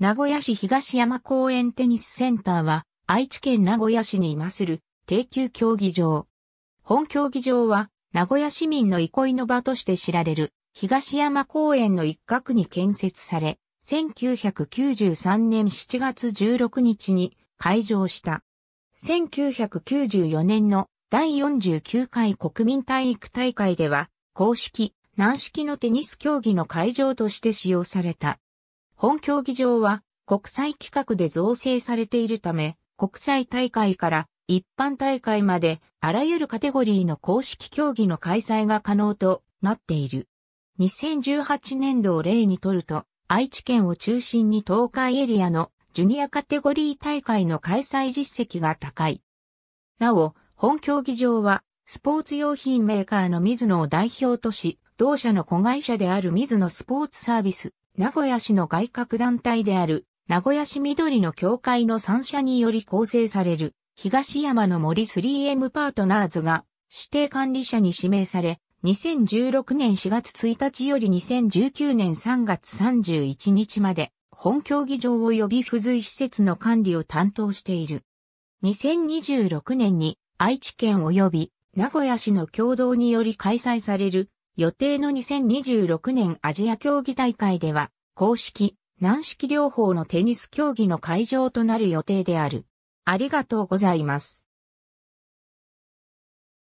名古屋市東山公園テニスセンターは、愛知県名古屋市に今する定休競技場。本競技場は、名古屋市民の憩いの場として知られる、東山公園の一角に建設され、1993年7月16日に開場した。1994年の第49回国民体育大会では、公式、軟式のテニス競技の会場として使用された。本競技場は国際規格で造成されているため、国際大会から一般大会まであらゆるカテゴリーの公式競技の開催が可能となっている。2018年度を例にとると、愛知県を中心に東海エリアのジュニアカテゴリー大会の開催実績が高い。なお、本競技場はスポーツ用品メーカーの水野を代表とし、同社の子会社である水野スポーツサービス名古屋市の外郭団体である、名古屋市緑の協会の3社により構成される、東山の森 3M パートナーズが、指定管理者に指名され、2016年4月1日より2019年3月31日まで、本競技場及び付随施設の管理を担当している。2026年に愛知県及び名古屋市の共同により開催される予定の2026年アジア競技大会では、公式、軟式両方のテニス競技の会場となる予定である。ありがとうございます。